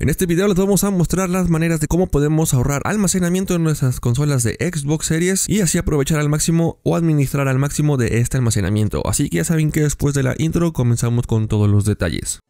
En este video les vamos a mostrar las maneras de cómo podemos ahorrar almacenamiento en nuestras consolas de Xbox Series y así aprovechar al máximo o administrar al máximo de este almacenamiento. Así que ya saben que después de la intro comenzamos con todos los detalles.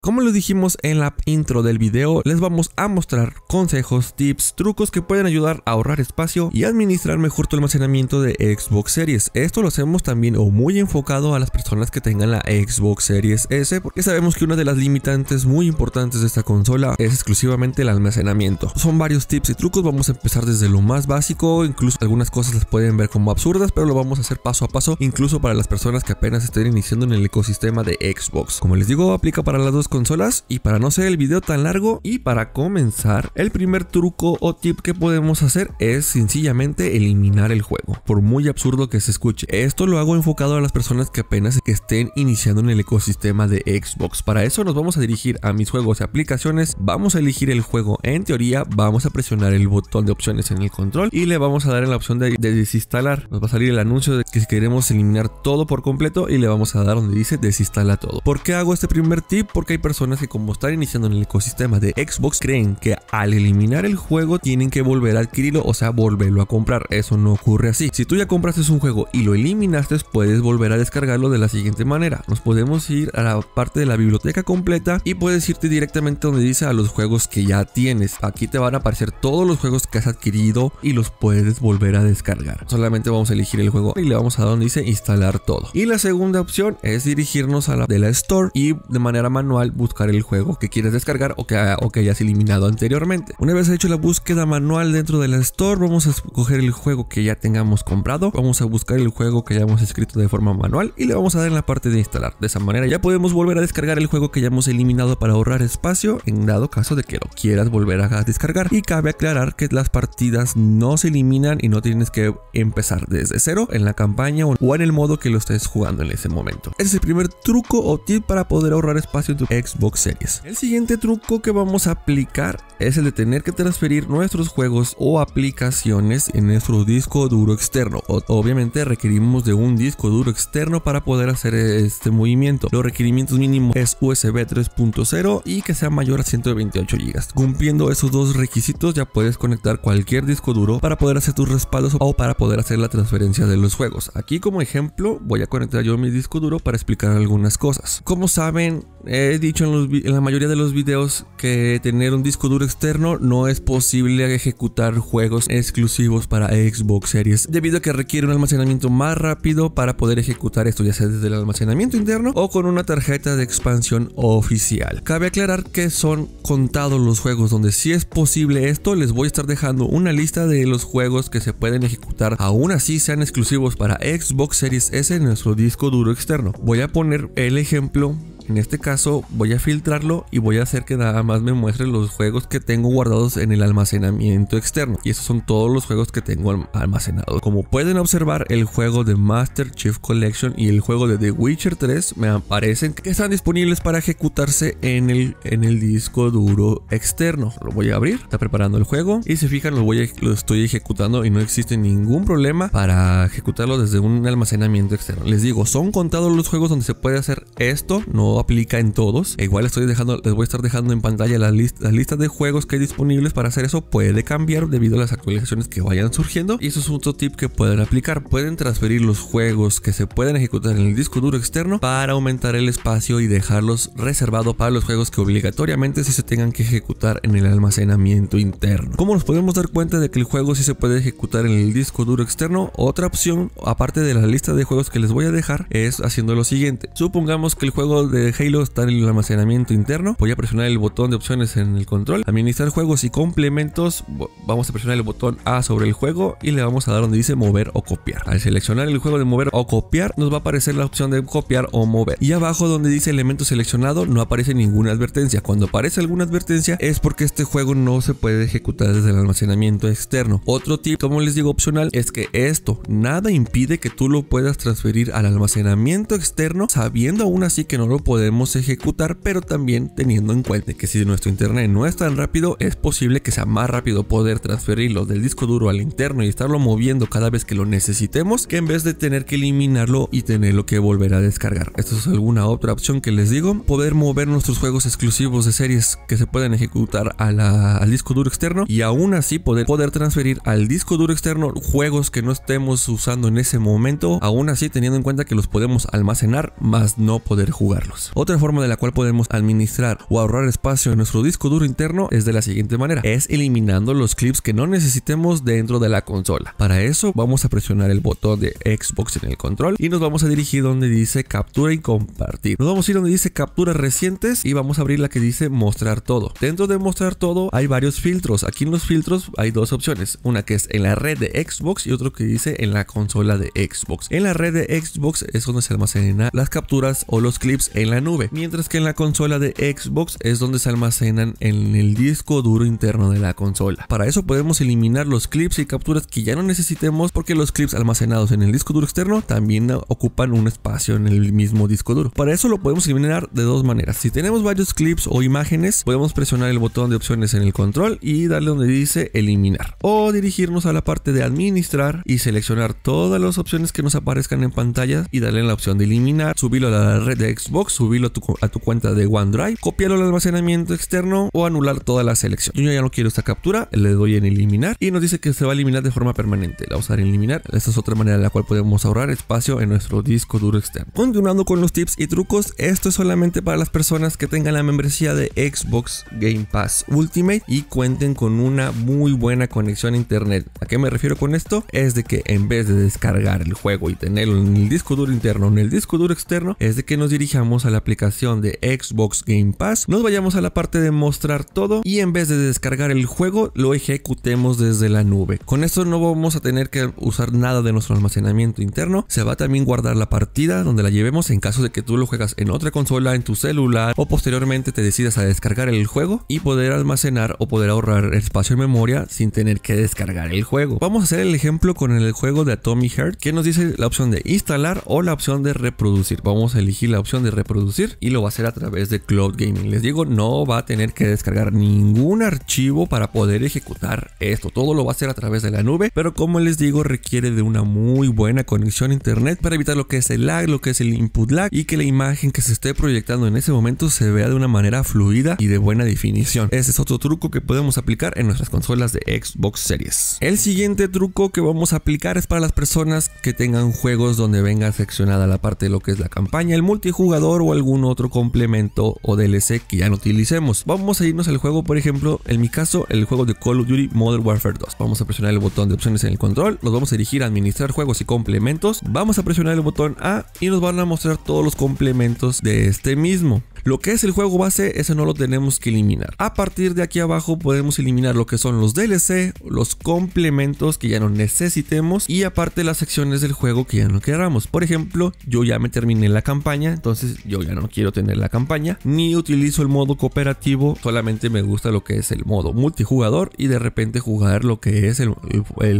Como lo dijimos en la intro del video, les vamos a mostrar consejos, tips, trucos que pueden ayudar a ahorrar espacio y administrar mejor tu almacenamiento de Xbox Series. Esto lo hacemos también o muy enfocado a las personas que tengan la Xbox Series S porque sabemos que una de las limitantes muy importantes de esta consola es exclusivamente el almacenamiento. Son varios tips y trucos, vamos a empezar desde lo más básico, incluso algunas cosas las pueden ver como absurdas, pero lo vamos a hacer paso a paso, incluso para las personas que apenas estén iniciando en el ecosistema de Xbox. Como les digo, aplica para las dos consolas y para no ser el video tan largo y para comenzar, el primer truco o tip que podemos hacer es sencillamente eliminar el juego, por muy absurdo que se escuche. Esto lo hago enfocado a las personas que apenas estén iniciando en el ecosistema de Xbox. Para eso nos vamos a dirigir a mis juegos y aplicaciones, vamos a elegir el juego en teoría, vamos a presionar el botón de opciones en el control y le vamos a dar en la opción de, desinstalar. Nos va a salir el anuncio de que queremos eliminar todo por completo y le vamos a dar donde dice desinstala todo. ¿Por qué hago este primer tip? Porque hay personas que como están iniciando en el ecosistema de Xbox creen que al eliminar el juego tienen que volver a adquirirlo, o sea, volverlo a comprar. Eso no ocurre así. Si tú ya compraste un juego y lo eliminaste, puedes volver a descargarlo de la siguiente manera. Nos podemos ir a la parte de la biblioteca completa y puedes irte directamente donde dice a los juegos que ya tienes. Aquí te van a aparecer todos los juegos que has adquirido y los puedes volver a descargar. Solamente vamos a elegir el juego y le vamos a donde dice instalar todo. Y la segunda opción es dirigirnos a la de la Store y de manera manual buscar el juego que quieres descargar o que, o que hayas eliminado anteriormente. Una vez hecho la búsqueda manual dentro de la Store, vamos a escoger el juego que ya tengamos comprado, vamos a buscar el juego que ya hemos escrito de forma manual y le vamos a dar en la parte de instalar. De esa manera ya podemos volver a descargar el juego que ya hemos eliminado para ahorrar espacio en dado caso de que lo quieras volver a descargar. Y cabe aclarar que las partidas no se eliminan y no tienes que empezar desde cero en la campaña o en el modo que lo estés jugando en ese momento. Ese es el primer truco o tip para poder ahorrar espacio en tu Xbox Series. El siguiente truco que vamos a aplicar es el de tener que transferir nuestros juegos o aplicaciones en nuestro disco duro externo. obviamente requerimos de un disco duro externo para poder hacer este movimiento. Los requerimientos mínimos es USB 3.0 y que sea mayor a 128 GB. Cumpliendo esos dos requisitos ya puedes conectar cualquier disco duro para poder hacer tus respaldos o para poder hacer la transferencia de los juegos. Aquí como ejemplo voy a conectar yo mi disco duro para explicar algunas cosas. Como saben, he dicho en, en la mayoría de los videos que tener un disco duro externo no es posible ejecutar juegos exclusivos para Xbox Series, debido a que requiere un almacenamiento más rápido para poder ejecutar esto, ya sea desde el almacenamiento interno o con una tarjeta de expansión oficial. Cabe aclarar que son contados los juegos donde si es posible esto, les voy a estar dejando una lista de los juegos que se pueden ejecutar, aún así sean exclusivos para Xbox Series S en nuestro disco duro externo. Voy a poner el ejemplo en este caso voy a filtrarlo y voy a hacer que nada más me muestre los juegos que tengo guardados en el almacenamiento externo. Y esos son todos los juegos que tengo almacenados. Como pueden observar, el juego de Master Chief Collection y el juego de The Witcher 3 me aparecen que están disponibles para ejecutarse en el, en el disco duro externo. Lo voy a abrir, está preparando el juego y si fijan lo, voy lo estoy ejecutando y no existe ningún problema para ejecutarlo desde un almacenamiento externo. Les digo, son contados los juegos donde se puede hacer esto, no aplica en todos. E igual estoy dejando, les voy a estar dejando en pantalla las, lista listas de juegos que hay disponibles para hacer eso. Puede cambiar debido a las actualizaciones que vayan surgiendo. Y eso es otro tip que pueden aplicar. Pueden transferir los juegos que se pueden ejecutar en el disco duro externo para aumentar el espacio y dejarlos reservado para los juegos que obligatoriamente si se tengan que ejecutar en el almacenamiento interno. como nos podemos dar cuenta de que el juego Si se puede ejecutar en el disco duro externo? Otra opción, aparte de la lista de juegos que les voy a dejar, es haciendo lo siguiente. Supongamos que el juego de de Halo está en el almacenamiento interno. Voy a presionar el botón de opciones en el control. Administrar juegos y complementos. Vamos a presionar el botón A sobre el juego y le vamos a dar donde dice mover o copiar. Al seleccionar el juego de mover o copiar, nos va a aparecer la opción de copiar o mover. Y abajo donde dice elemento seleccionado, no aparece ninguna advertencia. Cuando aparece alguna advertencia es porque este juego no se puede ejecutar desde el almacenamiento externo. Otro tip, como les digo, opcional es que esto nada impide que tú lo puedas transferir al almacenamiento externo sabiendo aún así que no lo podemos ejecutar, pero también teniendo en cuenta que si nuestro internet no es tan rápido, es posible que sea más rápido poder transferirlo del disco duro al interno y estarlo moviendo cada vez que lo necesitemos, que en vez de tener que eliminarlo y tenerlo que volver a descargar. Esto es alguna otra opción que les digo, poder mover nuestros juegos exclusivos de series que se pueden ejecutar al disco duro externo y aún así poder transferir al disco duro externo juegos que no estemos usando en ese momento, aún así teniendo en cuenta que los podemos almacenar más no poder jugarlos. Otra forma de la cual podemos administrar o ahorrar espacio en nuestro disco duro interno es de la siguiente manera, es eliminando los clips que no necesitemos dentro de la consola. Para eso vamos a presionar el botón de Xbox en el control y nos vamos a dirigir donde dice captura y compartir. Nos vamos a ir donde dice capturas recientes y vamos a abrir la que dice mostrar todo. Dentro de mostrar todo hay varios filtros. Aquí en los filtros hay dos opciones, una que es en la red de Xbox y otro que dice en la consola de Xbox. En la red de Xbox es donde se almacenan las capturas o los clips en la nube, mientras que en la consola de Xbox es donde se almacenan en el disco duro interno de la consola. Para eso podemos eliminar los clips y capturas que ya no necesitemos porque los clips almacenados en el disco duro externo también ocupan un espacio en el mismo disco duro. Para eso lo podemos eliminar de dos maneras. Si tenemos varios clips o imágenes, podemos presionar el botón de opciones en el control y darle donde dice eliminar o dirigirnos a la parte de administrar y seleccionar todas las opciones que nos aparezcan en pantalla y darle la opción de eliminar, subirlo a la red de Xbox subirlo a tu, cuenta de OneDrive, copiarlo al almacenamiento externo o anular toda la selección. Yo ya no quiero esta captura, le doy en eliminar y nos dice que se va a eliminar de forma permanente. La usar en eliminar. Esta es otra manera en la cual podemos ahorrar espacio en nuestro disco duro externo. Continuando con los tips y trucos, esto es solamente para las personas que tengan la membresía de Xbox Game Pass Ultimate y cuenten con una muy buena conexión a internet. ¿A qué me refiero con esto? Es de que en vez de descargar el juego y tenerlo en el disco duro interno o en el disco duro externo, es de que nos dirijamos a la aplicación de Xbox Game Pass, nos vayamos a la parte de mostrar todo y en vez de descargar el juego, lo ejecutemos desde la nube. Con esto no vamos a tener que usar nada de nuestro almacenamiento interno, se va a también guardar la partida donde la llevemos en caso de que tú lo juegas en otra consola, en tu celular o posteriormente te decidas a descargar el juego y poder almacenar o poder ahorrar espacio en memoria sin tener que descargar el juego. Vamos a hacer el ejemplo con el juego de Atomic Heart que nos dice la opción de instalar o la opción de reproducir. Vamos a elegir la opción de reproducir y lo va a hacer a través de Cloud Gaming. Les digo, no va a tener que descargar ningún archivo para poder ejecutar esto. Todo lo va a hacer a través de la nube, pero como les digo, requiere de una muy buena conexión a internet para evitar lo que es el lag, lo que es el input lag y que la imagen que se esté proyectando en ese momento se vea de una manera fluida y de buena definición. Ese es otro truco que podemos aplicar en nuestras consolas de Xbox Series. El siguiente truco que vamos a aplicar es para las personas que tengan juegos donde venga seccionada la parte de lo que es la campaña, el multijugador o algún otro complemento o DLC que ya no utilicemos. Vamos a irnos al juego, por ejemplo, en mi caso, el juego de Call of Duty Modern Warfare 2. Vamos a presionar el botón de opciones en el control, nos vamos a dirigir a administrar juegos y complementos, vamos a presionar el botón A y nos van a mostrar todos los complementos de este mismo. Lo que es el juego base, ese no lo tenemos que eliminar. A partir de aquí abajo podemos eliminar lo que son los DLC, los complementos que ya no necesitemos y aparte las secciones del juego que ya no queramos. Por ejemplo, yo ya me terminé la campaña, entonces yo ya no quiero tener la campaña, ni utilizo el modo cooperativo, solamente me gusta lo que es el modo multijugador y de repente jugar lo que es el,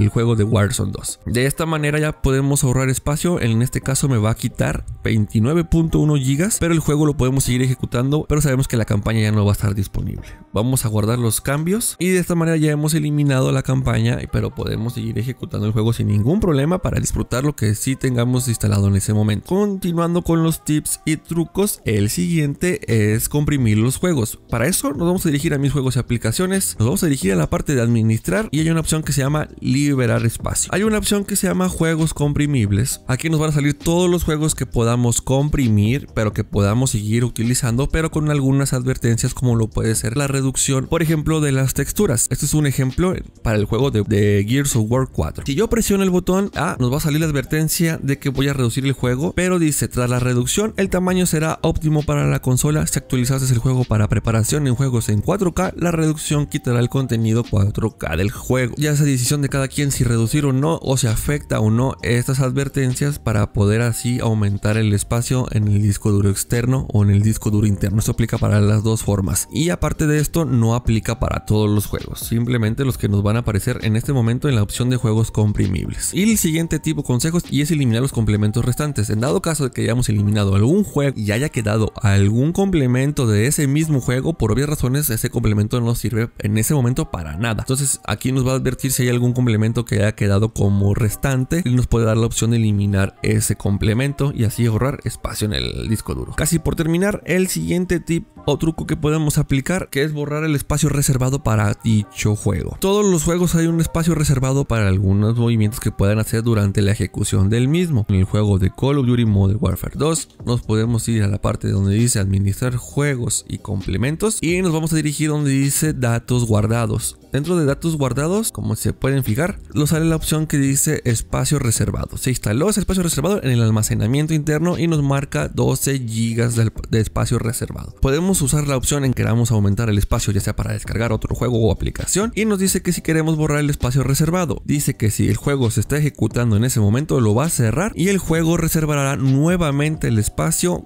juego de Warzone 2. De esta manera ya podemos ahorrar espacio, en este caso me va a quitar 29.1 GB, pero el juego lo podemos seguir ejecutando, pero sabemos que la campaña ya no va a estar disponible. Vamos a guardar los cambios y de esta manera ya hemos eliminado la campaña, pero podemos seguir ejecutando el juego sin ningún problema para disfrutar lo que sí tengamos instalado en ese momento. Continuando con los tips y trucos el siguiente es comprimir los juegos. Para eso nos vamos a dirigir a mis juegos y aplicaciones, nos vamos a dirigir a la parte de administrar y hay una opción que se llama liberar espacio. Hay una opción que se llama juegos comprimibles. Aquí nos van a salir todos los juegos que podamos comprimir, pero que podamos seguir utilizando, pero con algunas advertencias como lo puede ser la reducción, por ejemplo, de las texturas. Este es un ejemplo para el juego de, Gears of War 4. Si yo presiono el botón A, ah, nos va a salir la advertencia de que voy a reducir el juego, pero dice, tras la reducción, el tamaño será óptimo para la consola si actualizas el juego para preparación en juegos en 4K, la reducción quitará el contenido 4K del juego. Ya es decisión de cada quien si reducir o no o si afecta o no estas advertencias para poder así aumentar el espacio en el disco duro externo o en el disco duro interno. Esto aplica para las dos formas. Y aparte de esto no aplica para todos los juegos, simplemente los que nos van a aparecer en este momento en la opción de juegos comprimibles. Y el siguiente tipo de consejos y es eliminar los complementos restantes. En dado caso de que hayamos eliminado algún juego y haya quedado algún complemento de ese mismo juego, por obvias razones ese complemento no sirve en ese momento para nada. Entonces aquí nos va a advertir si hay algún complemento que haya quedado como restante y nos puede dar la opción de eliminar ese complemento y así ahorrar espacio en el disco duro. Casi por terminar, el siguiente tip o truco que podemos aplicar que es borrar el espacio reservado para dicho juego. Todos los juegos hay un espacio reservado para algunos movimientos que puedan hacer durante la ejecución del mismo. En el juego de Call of Duty Modern Warfare 2 nos podemos ir a la parte donde dice administrar juegos y complementos y nos vamos a dirigir donde dice datos guardados. Dentro de datos guardados, como se pueden fijar, nos sale la opción que dice espacio reservado. Se instaló ese espacio reservado en el almacenamiento interno y nos marca 12 gigas de espacio reservado. Podemos usar la opción en que vamos a aumentar el espacio, ya sea para descargar otro juego o aplicación, y nos dice que si queremos borrar el espacio reservado, dice que si el juego se está ejecutando en ese momento lo va a cerrar y el juego reservará nuevamente el espacio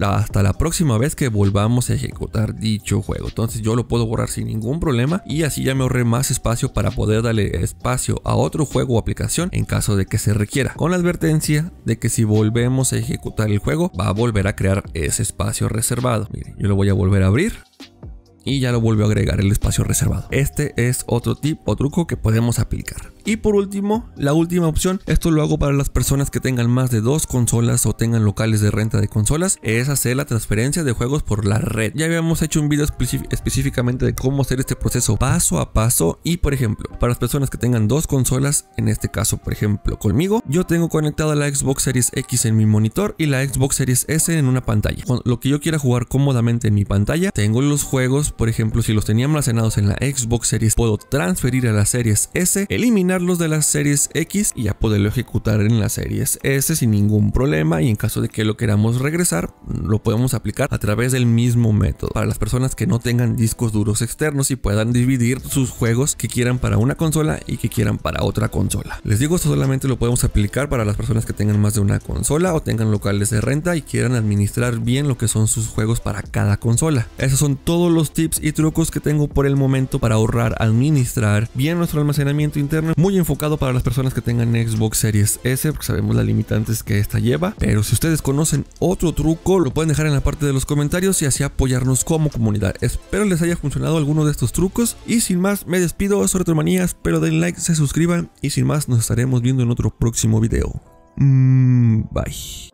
hasta la próxima vez que volvamos a ejecutar dicho juego. Entonces yo lo puedo borrar sin ningún problema y así ya me ahorré más espacio para poder darle espacio a otro juego o aplicación en caso de que se requiera. Con la advertencia de que si volvemos a ejecutar el juego va a volver a crear ese espacio reservado. Miren, yo lo voy a volver a abrir y ya lo volvió a agregar el espacio reservado. Este es otro tipo o truco que podemos aplicar. Y por último, la última opción, esto lo hago para las personas que tengan más de dos consolas o tengan locales de renta de consolas, es hacer la transferencia de juegos por la red. Ya habíamos hecho un video específicamente de cómo hacer este proceso paso a paso y por ejemplo, para las personas que tengan dos consolas, en este caso por ejemplo conmigo, yo tengo conectada la Xbox Series X en mi monitor y la Xbox Series S en una pantalla. Con lo que yo quiera jugar cómodamente en mi pantalla, tengo los juegos por ejemplo, si los tenía almacenados en la Xbox Series, puedo transferir a las series S, eliminarlos de las series X y ya poderlo ejecutar en las series S sin ningún problema y en caso de que lo queramos regresar, lo podemos aplicar a través del mismo método. Para las personas que no tengan discos duros externos y puedan dividir sus juegos que quieran para una consola y que quieran para otra consola. Les digo, esto solamente lo podemos aplicar para las personas que tengan más de una consola o tengan locales de renta y quieran administrar bien lo que son sus juegos para cada consola. Esos son todos los tipos y trucos que tengo por el momento para ahorrar, administrar bien nuestro almacenamiento interno, muy enfocado para las personas que tengan Xbox Series S, porque sabemos las limitantes que esta lleva. Pero si ustedes conocen otro truco, lo pueden dejar en la parte de los comentarios y así apoyarnos como comunidad. Espero les haya funcionado alguno de estos trucos. Y sin más, me despido, soy Retromanías, pero den like, se suscriban y sin más, nos estaremos viendo en otro próximo video. Mm, bye.